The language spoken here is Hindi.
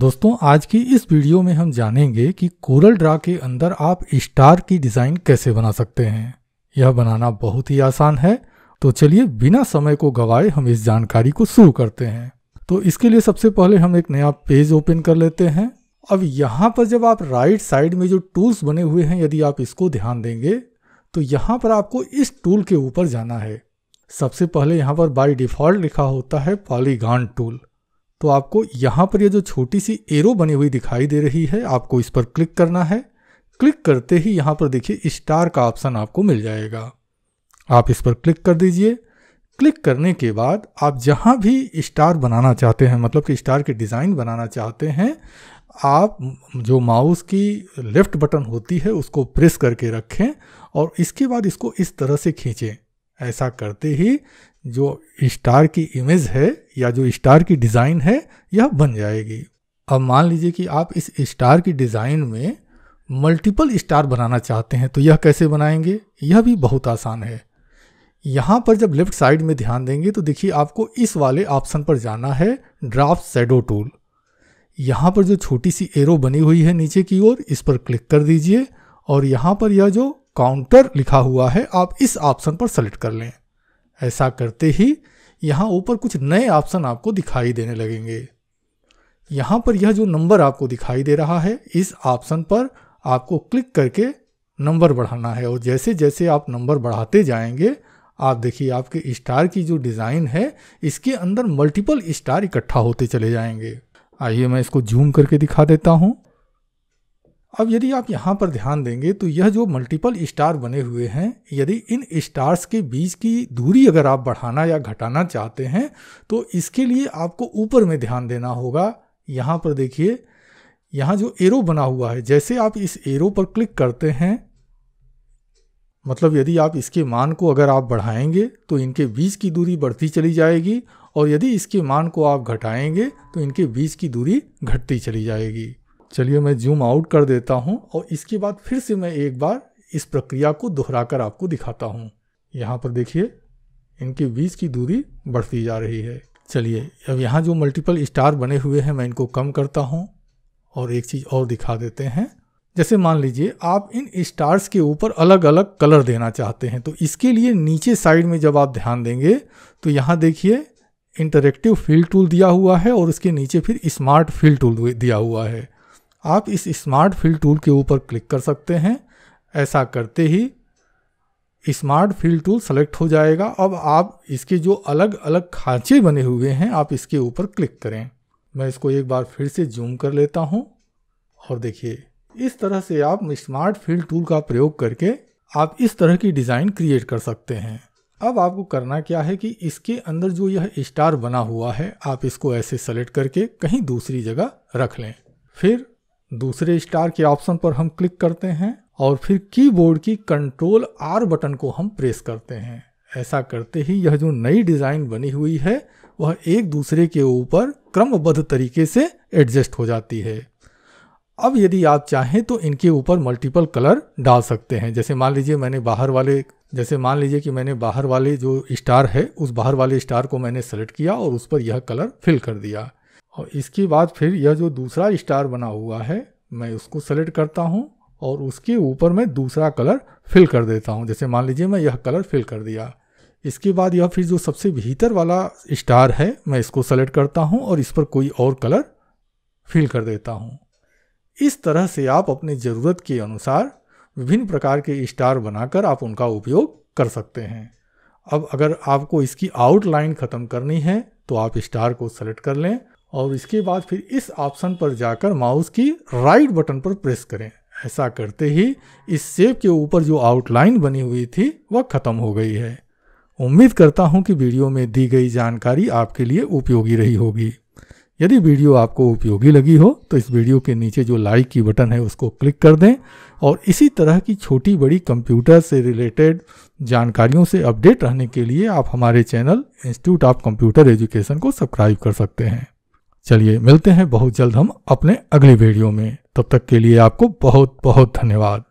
दोस्तों आज की इस वीडियो में हम जानेंगे कि कोरल ड्रा के अंदर आप स्टार की डिजाइन कैसे बना सकते हैं यह बनाना बहुत ही आसान है तो चलिए बिना समय को गवाए हम इस जानकारी को शुरू करते हैं तो इसके लिए सबसे पहले हम एक नया पेज ओपन कर लेते हैं अब यहाँ पर जब आप राइट साइड में जो टूल्स बने हुए हैं यदि आप इसको ध्यान देंगे तो यहाँ पर आपको इस टूल के ऊपर जाना है सबसे पहले यहाँ पर बाय डिफॉल्ट लिखा होता है पॉलीगान टूल तो आपको यहाँ पर ये यह जो छोटी सी एरो बनी हुई दिखाई दे रही है आपको इस पर क्लिक करना है क्लिक करते ही यहाँ पर देखिए स्टार का ऑप्शन आपको मिल जाएगा आप इस पर क्लिक कर दीजिए क्लिक करने के बाद आप जहाँ भी स्टार बनाना चाहते हैं मतलब कि स्टार के डिज़ाइन बनाना चाहते हैं आप जो माउस की लेफ़्ट बटन होती है उसको प्रेस करके रखें और इसके बाद इसको इस तरह से खींचें ऐसा करते ही जो स्टार की इमेज है या जो स्टार की डिज़ाइन है यह बन जाएगी अब मान लीजिए कि आप इस स्टार की डिज़ाइन में मल्टीपल स्टार बनाना चाहते हैं तो यह कैसे बनाएंगे यह भी बहुत आसान है यहाँ पर जब लेफ्ट साइड में ध्यान देंगे तो देखिए आपको इस वाले ऑप्शन पर जाना है ड्राफ्ट सेडो टूल यहाँ पर जो छोटी सी एरो बनी हुई है नीचे की ओर इस पर क्लिक कर दीजिए और यहाँ पर यह जो काउंटर लिखा हुआ है आप इस ऑप्शन पर सेलेक्ट कर लें ऐसा करते ही यहाँ ऊपर कुछ नए ऑप्शन आपको दिखाई देने लगेंगे यहाँ पर यह जो नंबर आपको दिखाई दे रहा है इस ऑप्शन पर आपको क्लिक करके नंबर बढ़ाना है और जैसे जैसे आप नंबर बढ़ाते जाएंगे आप देखिए आपके स्टार की जो डिज़ाइन है इसके अंदर मल्टीपल स्टार इकट्ठा होते चले जाएंगे आइए मैं इसको जूम करके दिखा देता हूँ अब यदि आप यहाँ पर ध्यान देंगे तो यह जो मल्टीपल स्टार बने हुए हैं यदि इन स्टार्स के बीच की दूरी अगर आप बढ़ाना या घटाना चाहते हैं तो इसके लिए आपको ऊपर में ध्यान देना होगा यहाँ पर देखिए यहाँ जो एरो बना हुआ है जैसे आप इस एरो पर क्लिक करते हैं मतलब यदि आप इसके मान को अगर आप बढ़ाएंगे तो इनके बीच की दूरी बढ़ती चली जाएगी और यदि इसके मान को आप घटाएंगे तो इनके बीच की दूरी घटती चली जाएगी चलिए मैं जूम आउट कर देता हूँ और इसके बाद फिर से मैं एक बार इस प्रक्रिया को दोहरा कर आपको दिखाता हूँ यहाँ पर देखिए इनके बीच की दूरी बढ़ती जा रही है चलिए अब यहाँ जो मल्टीपल स्टार बने हुए हैं मैं इनको कम करता हूँ और एक चीज़ और दिखा देते हैं जैसे मान लीजिए आप इन स्टार्स के ऊपर अलग अलग कलर देना चाहते हैं तो इसके लिए नीचे साइड में जब आप ध्यान देंगे तो यहाँ देखिए इंटरेक्टिव फील्ड टूल दिया हुआ है और उसके नीचे फिर स्मार्ट फील्ड टूल दिया हुआ है आप इस स्मार्ट फील्ड टूल के ऊपर क्लिक कर सकते हैं ऐसा करते ही स्मार्ट फील्ड टूल सेलेक्ट हो जाएगा अब आप इसके जो अलग अलग खांचे बने हुए हैं आप इसके ऊपर क्लिक करें मैं इसको एक बार फिर से जूम कर लेता हूं और देखिए इस तरह से आप स्मार्ट फील्ड टूल का प्रयोग करके आप इस तरह की डिज़ाइन क्रिएट कर सकते हैं अब आपको करना क्या है कि इसके अंदर जो यह स्टार बना हुआ है आप इसको ऐसे सेलेक्ट करके कहीं दूसरी जगह रख लें फिर दूसरे स्टार के ऑप्शन पर हम क्लिक करते हैं और फिर कीबोर्ड की कंट्रोल आर बटन को हम प्रेस करते हैं ऐसा करते ही यह जो नई डिज़ाइन बनी हुई है वह एक दूसरे के ऊपर क्रमबद्ध तरीके से एडजस्ट हो जाती है अब यदि आप चाहें तो इनके ऊपर मल्टीपल कलर डाल सकते हैं जैसे मान लीजिए मैंने बाहर वाले जैसे मान लीजिए कि मैंने बाहर वाले जो स्टार है उस बाहर वाले स्टार को मैंने सेलेक्ट किया और उस पर यह कलर फिल कर दिया और इसके बाद फिर यह जो दूसरा स्टार बना हुआ है मैं उसको सेलेक्ट करता हूँ और उसके ऊपर मैं दूसरा कलर फिल कर देता हूँ जैसे मान लीजिए मैं यह कलर फिल कर दिया इसके बाद यह फिर जो सबसे भीतर वाला स्टार है मैं इसको सेलेक्ट करता हूँ और इस पर कोई और कलर फिल कर देता हूँ इस तरह से आप अपनी ज़रूरत के अनुसार विभिन्न प्रकार के स्टार बनाकर आप उनका उपयोग कर सकते हैं अब अगर आपको इसकी आउटलाइन ख़त्म करनी है तो आप स्टार को सेलेक्ट कर लें और इसके बाद फिर इस ऑप्शन पर जाकर माउस की राइट बटन पर प्रेस करें ऐसा करते ही इस सेब के ऊपर जो आउटलाइन बनी हुई थी वह खत्म हो गई है उम्मीद करता हूं कि वीडियो में दी गई जानकारी आपके लिए उपयोगी रही होगी यदि वीडियो आपको उपयोगी लगी हो तो इस वीडियो के नीचे जो लाइक की बटन है उसको क्लिक कर दें और इसी तरह की छोटी बड़ी कंप्यूटर से रिलेटेड जानकारियों से अपडेट रहने के लिए आप हमारे channel Institute of Computer Education को सब्सक्राइब कर सकते हैं चलिए मिलते हैं बहुत जल्द हम अपने अगली वीडियो में तब तक के लिए आपको बहुत बहुत धन्यवाद